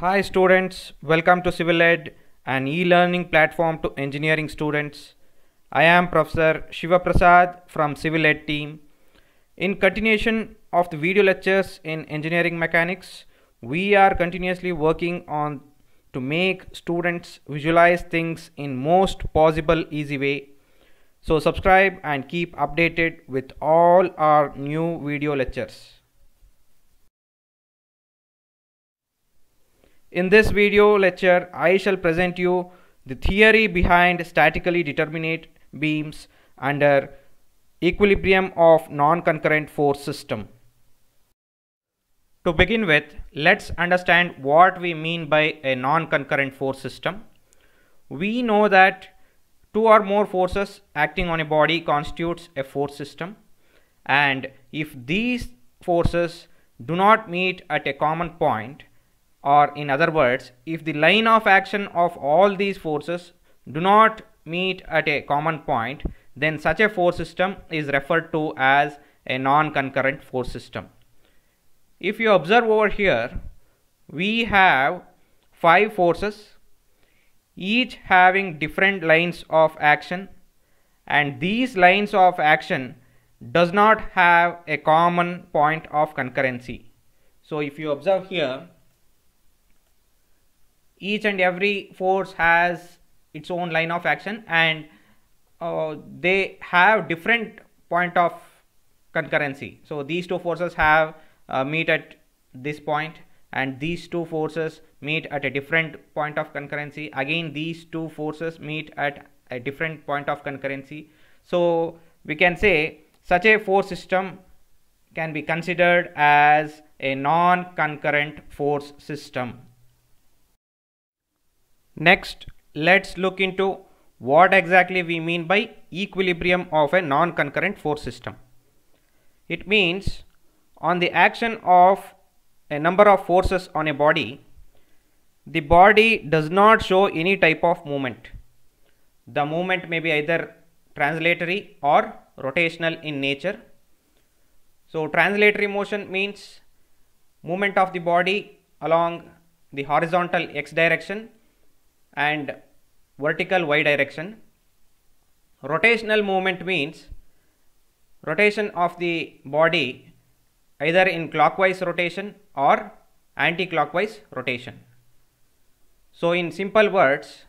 Hi students, welcome to Civil Ed, an e-learning platform to engineering students. I am Professor Shiva Prasad from Civil Ed team. In continuation of the video lectures in engineering mechanics, we are continuously working on to make students visualize things in most possible easy way. So subscribe and keep updated with all our new video lectures. In this video lecture, I shall present you the theory behind statically determinate beams under equilibrium of non-concurrent force system. To begin with, let's understand what we mean by a non-concurrent force system. We know that two or more forces acting on a body constitutes a force system and if these forces do not meet at a common point or in other words if the line of action of all these forces do not meet at a common point then such a force system is referred to as a non-concurrent force system. If you observe over here we have five forces each having different lines of action and these lines of action does not have a common point of concurrency. So if you observe here each and every force has its own line of action and uh, they have different point of concurrency. So these two forces have uh, meet at this point and these two forces meet at a different point of concurrency. Again these two forces meet at a different point of concurrency. So we can say such a force system can be considered as a non-concurrent force system. Next, let's look into what exactly we mean by equilibrium of a non-concurrent force system. It means on the action of a number of forces on a body, the body does not show any type of movement. The movement may be either translatory or rotational in nature. So translatory motion means movement of the body along the horizontal x direction and vertical y direction. Rotational movement means rotation of the body either in clockwise rotation or anti-clockwise rotation. So in simple words,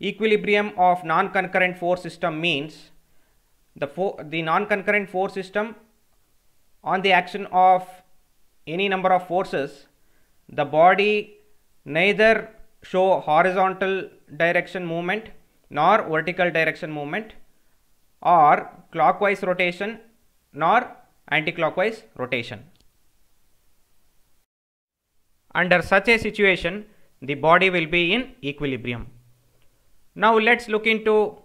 equilibrium of non-concurrent force system means the, the non-concurrent force system on the action of any number of forces, the body neither show horizontal direction movement nor vertical direction movement or clockwise rotation nor anticlockwise rotation. Under such a situation, the body will be in equilibrium. Now let's look into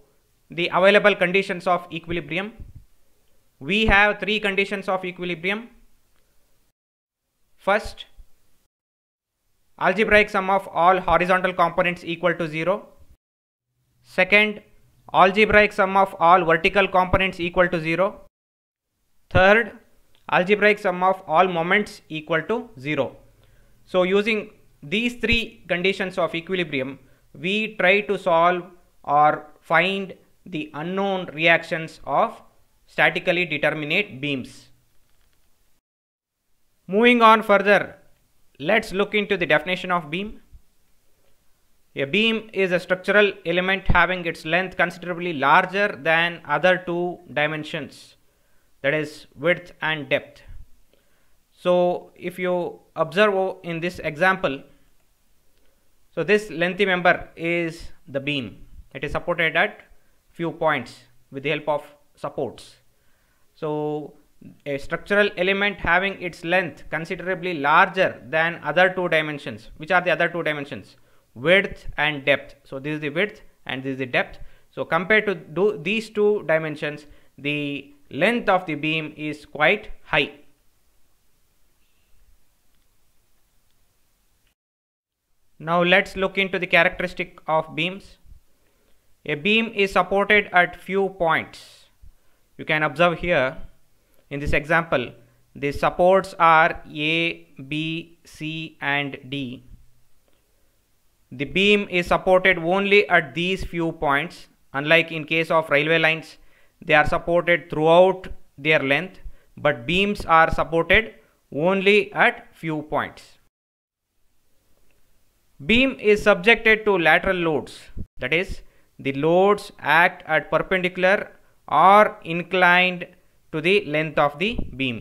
the available conditions of equilibrium. We have three conditions of equilibrium. First, algebraic sum of all horizontal components equal to 0. Second, algebraic sum of all vertical components equal to 0. Third, algebraic sum of all moments equal to 0. So using these three conditions of equilibrium, we try to solve or find the unknown reactions of statically determinate beams. Moving on further, Let's look into the definition of beam. A beam is a structural element having its length considerably larger than other two dimensions that is width and depth. So if you observe in this example, so this lengthy member is the beam. It is supported at few points with the help of supports. So a structural element having its length considerably larger than other two dimensions which are the other two dimensions width and depth so this is the width and this is the depth so compared to these two dimensions the length of the beam is quite high now let's look into the characteristic of beams a beam is supported at few points you can observe here in this example, the supports are A, B, C and D. The beam is supported only at these few points. Unlike in case of railway lines, they are supported throughout their length, but beams are supported only at few points. Beam is subjected to lateral loads, that is, the loads act at perpendicular or inclined to the length of the beam.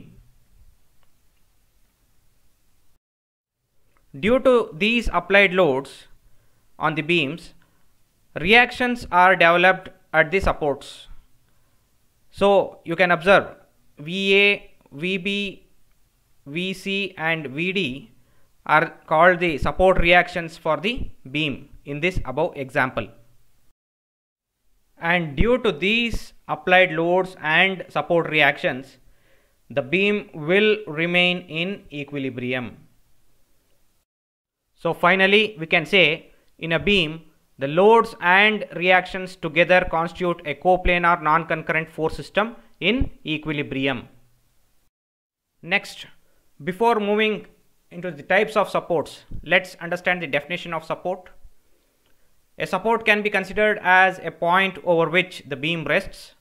Due to these applied loads on the beams, reactions are developed at the supports. So you can observe VA, VB, VC and VD are called the support reactions for the beam in this above example. And due to these applied loads and support reactions, the beam will remain in equilibrium. So finally, we can say in a beam, the loads and reactions together constitute a coplanar non-concurrent force system in equilibrium. Next, before moving into the types of supports, let's understand the definition of support. A support can be considered as a point over which the beam rests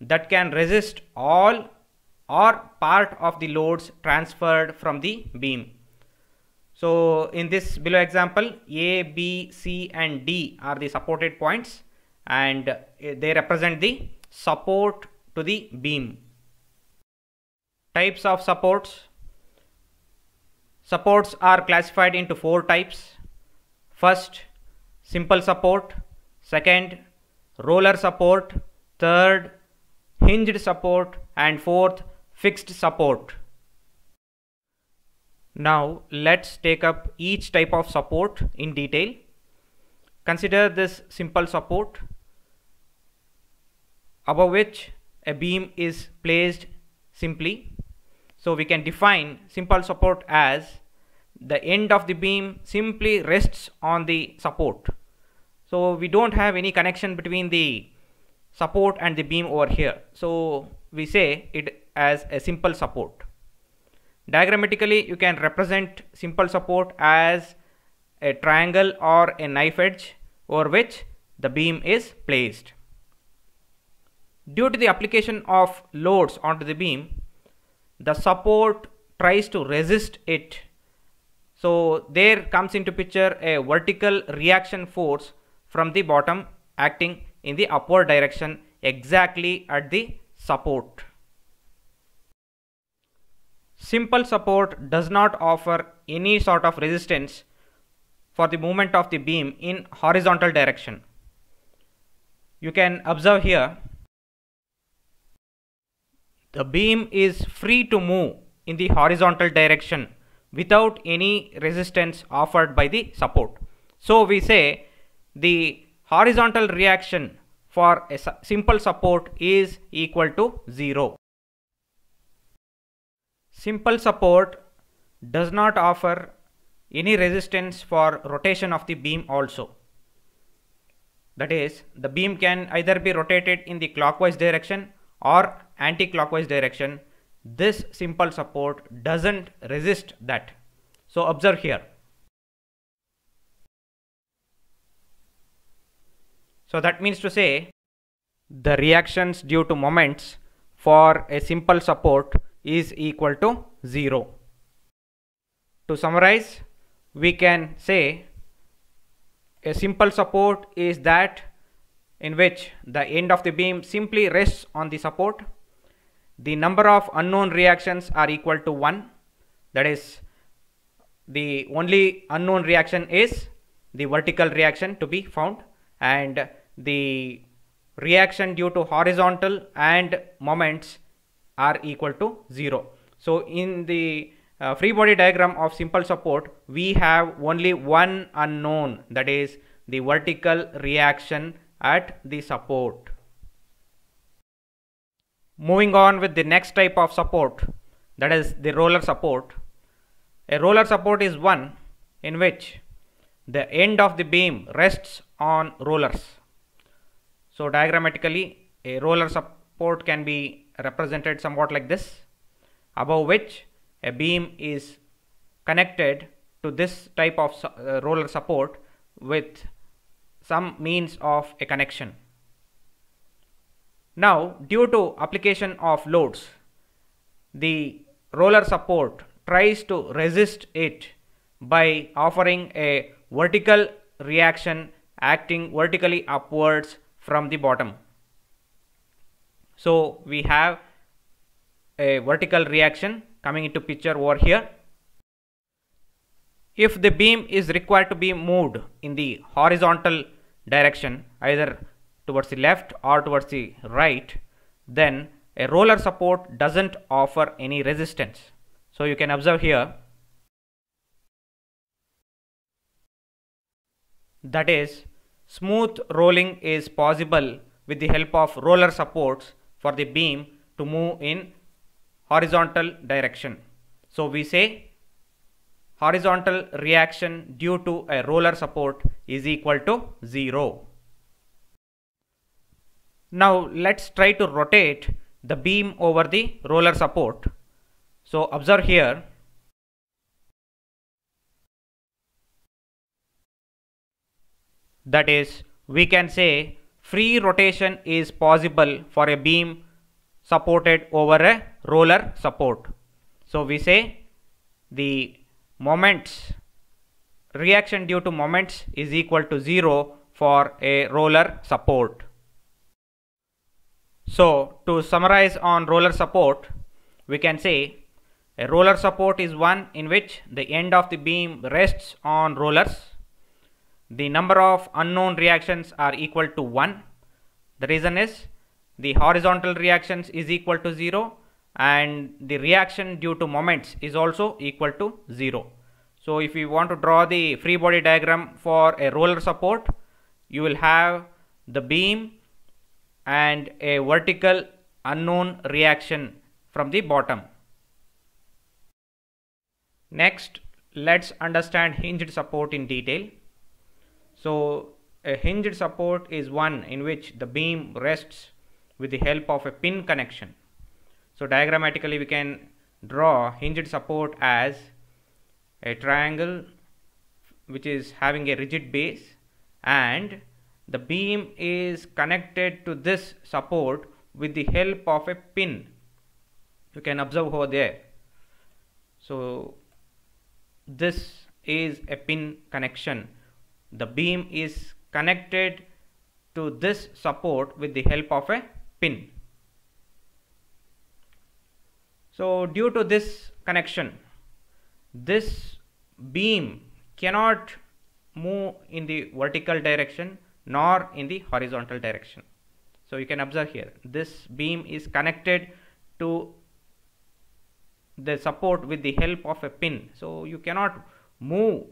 that can resist all or part of the loads transferred from the beam. So in this below example, A, B, C and D are the supported points and uh, they represent the support to the beam. Types of supports. Supports are classified into four types. First, simple support, second roller support, third hinged support and fourth fixed support. Now let's take up each type of support in detail. Consider this simple support above which a beam is placed simply. So we can define simple support as the end of the beam simply rests on the support so we don't have any connection between the support and the beam over here so we say it as a simple support diagrammatically you can represent simple support as a triangle or a knife edge over which the beam is placed due to the application of loads onto the beam the support tries to resist it so there comes into picture a vertical reaction force from the bottom acting in the upward direction exactly at the support. Simple support does not offer any sort of resistance for the movement of the beam in horizontal direction. You can observe here the beam is free to move in the horizontal direction without any resistance offered by the support. So we say the horizontal reaction for a simple support is equal to 0. Simple support does not offer any resistance for rotation of the beam also. That is, the beam can either be rotated in the clockwise direction or anti-clockwise direction. This simple support doesn't resist that. So observe here. So that means to say the reactions due to moments for a simple support is equal to 0. To summarize, we can say a simple support is that in which the end of the beam simply rests on the support. The number of unknown reactions are equal to 1. That is, the only unknown reaction is the vertical reaction to be found and the reaction due to horizontal and moments are equal to 0. So in the uh, free body diagram of simple support, we have only one unknown that is the vertical reaction at the support. Moving on with the next type of support that is the roller support. A roller support is one in which the end of the beam rests on rollers. So diagrammatically, a roller support can be represented somewhat like this, above which a beam is connected to this type of su uh, roller support with some means of a connection. Now, due to application of loads, the roller support tries to resist it by offering a vertical reaction acting vertically upwards from the bottom. So we have a vertical reaction coming into picture over here. If the beam is required to be moved in the horizontal direction either towards the left or towards the right then a roller support doesn't offer any resistance. So you can observe here that is Smooth rolling is possible with the help of roller supports for the beam to move in horizontal direction. So we say horizontal reaction due to a roller support is equal to 0. Now let's try to rotate the beam over the roller support. So observe here That is, we can say free rotation is possible for a beam supported over a roller support. So we say the moments reaction due to moments is equal to 0 for a roller support. So to summarize on roller support we can say a roller support is one in which the end of the beam rests on rollers the number of unknown reactions are equal to 1. The reason is the horizontal reactions is equal to 0 and the reaction due to moments is also equal to 0. So if you want to draw the free body diagram for a roller support, you will have the beam and a vertical unknown reaction from the bottom. Next, let's understand hinged support in detail. So a hinged support is one in which the beam rests with the help of a pin connection. So diagrammatically we can draw hinged support as a triangle which is having a rigid base and the beam is connected to this support with the help of a pin you can observe over there so this is a pin connection the beam is connected to this support with the help of a pin. So due to this connection, this beam cannot move in the vertical direction nor in the horizontal direction. So you can observe here, this beam is connected to the support with the help of a pin. So you cannot move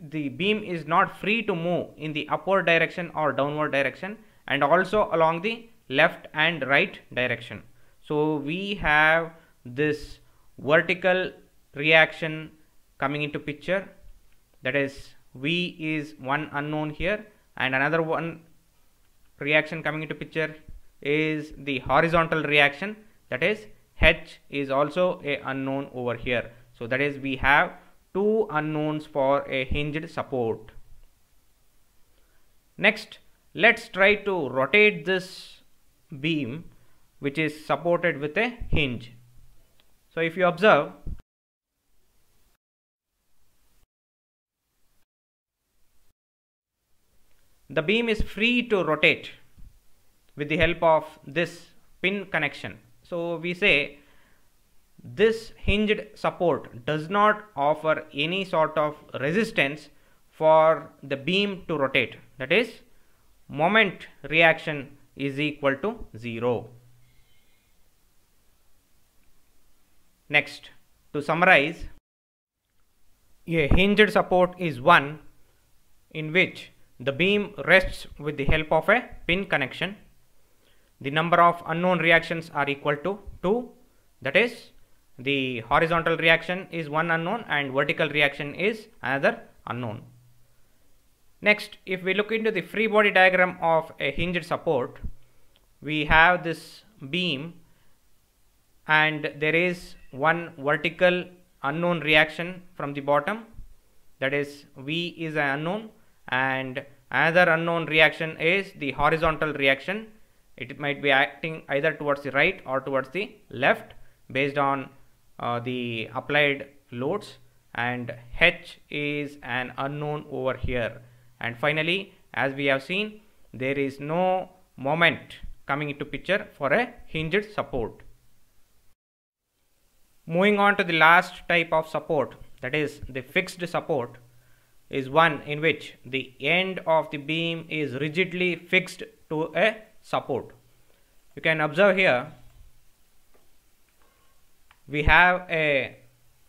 the beam is not free to move in the upward direction or downward direction and also along the left and right direction. So we have this vertical reaction coming into picture that is V is one unknown here and another one reaction coming into picture is the horizontal reaction that is H is also a unknown over here. So that is we have two unknowns for a hinged support. Next, let's try to rotate this beam which is supported with a hinge. So if you observe, the beam is free to rotate with the help of this pin connection. So we say this hinged support does not offer any sort of resistance for the beam to rotate. That is, moment reaction is equal to 0. Next, to summarize, a hinged support is one in which the beam rests with the help of a pin connection. The number of unknown reactions are equal to 2 that is the horizontal reaction is one unknown and vertical reaction is another unknown. Next, if we look into the free body diagram of a hinged support, we have this beam and there is one vertical unknown reaction from the bottom that is V is an unknown and another unknown reaction is the horizontal reaction. It might be acting either towards the right or towards the left based on uh, the applied loads and H is an unknown over here and finally as we have seen there is no moment coming into picture for a hinged support. Moving on to the last type of support that is the fixed support is one in which the end of the beam is rigidly fixed to a support. You can observe here we have a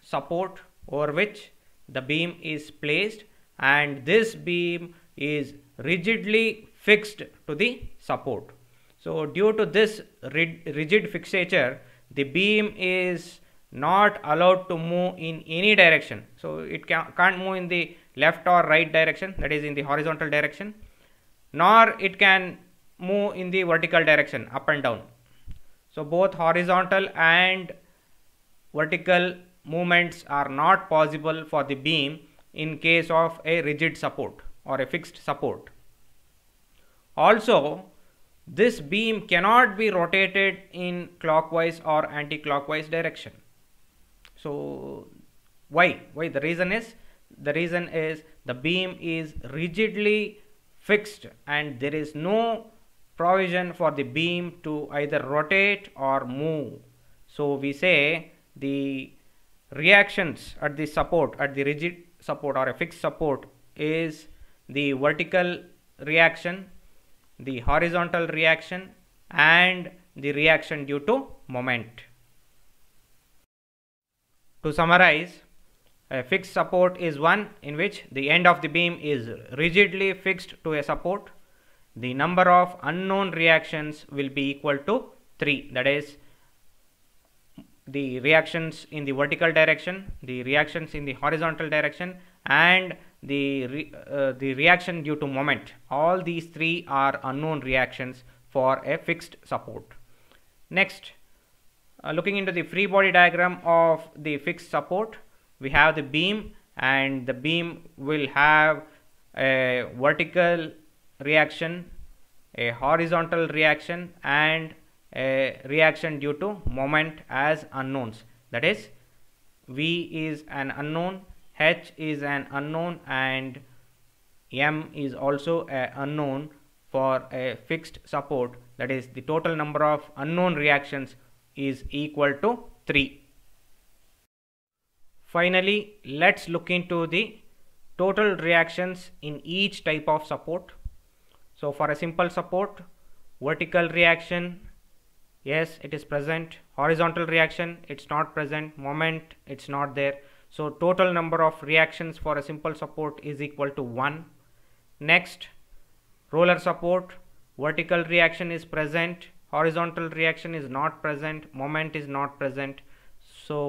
support over which the beam is placed and this beam is rigidly fixed to the support. So due to this rigid fixature, the beam is not allowed to move in any direction. So it can, not move in the left or right direction, that is in the horizontal direction, nor it can move in the vertical direction, up and down. So both horizontal and vertical movements are not possible for the beam in case of a rigid support or a fixed support. Also, this beam cannot be rotated in clockwise or anti-clockwise direction. So, why? Why? The reason is, the reason is the beam is rigidly fixed and there is no provision for the beam to either rotate or move. So, we say the reactions at the support at the rigid support or a fixed support is the vertical reaction the horizontal reaction and the reaction due to moment to summarize a fixed support is one in which the end of the beam is rigidly fixed to a support the number of unknown reactions will be equal to 3 that is the reactions in the vertical direction, the reactions in the horizontal direction and the, re, uh, the reaction due to moment. All these three are unknown reactions for a fixed support. Next, uh, looking into the free body diagram of the fixed support, we have the beam and the beam will have a vertical reaction, a horizontal reaction and a reaction due to moment as unknowns that is V is an unknown H is an unknown and M is also a unknown for a fixed support that is the total number of unknown reactions is equal to 3. Finally, let's look into the total reactions in each type of support. So for a simple support, vertical reaction yes it is present horizontal reaction it's not present moment it's not there so total number of reactions for a simple support is equal to 1 next roller support vertical reaction is present horizontal reaction is not present moment is not present so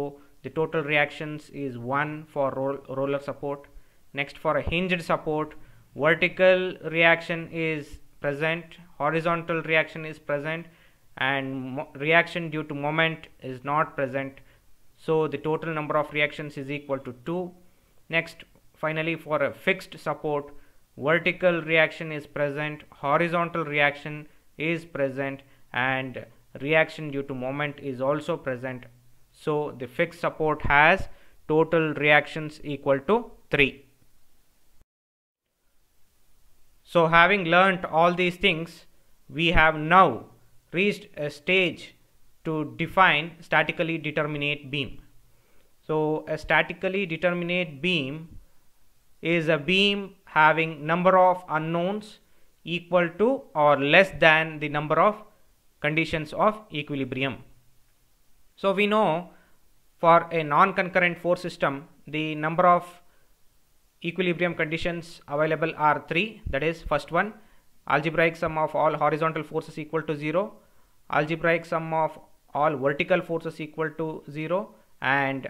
the total reactions is 1 for roll, roller support next for a hinged support vertical reaction is present horizontal reaction is present and reaction due to moment is not present so the total number of reactions is equal to 2 next finally for a fixed support vertical reaction is present horizontal reaction is present and reaction due to moment is also present so the fixed support has total reactions equal to 3 so having learnt all these things we have now reached a stage to define statically determinate beam. So a statically determinate beam is a beam having number of unknowns equal to or less than the number of conditions of equilibrium. So we know for a non-concurrent force system the number of equilibrium conditions available are three that is first one algebraic sum of all horizontal forces equal to 0, algebraic sum of all vertical forces equal to 0 and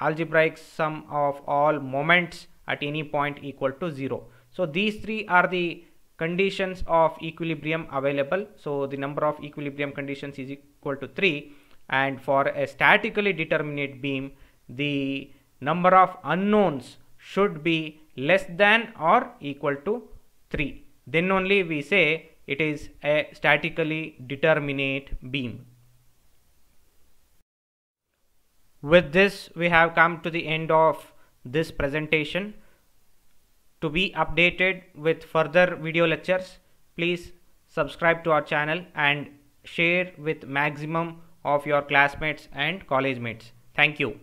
algebraic sum of all moments at any point equal to 0. So these three are the conditions of equilibrium available. So the number of equilibrium conditions is equal to 3 and for a statically determinate beam the number of unknowns should be less than or equal to 3 then only we say it is a statically determinate beam. With this we have come to the end of this presentation. To be updated with further video lectures please subscribe to our channel and share with maximum of your classmates and college mates. Thank you.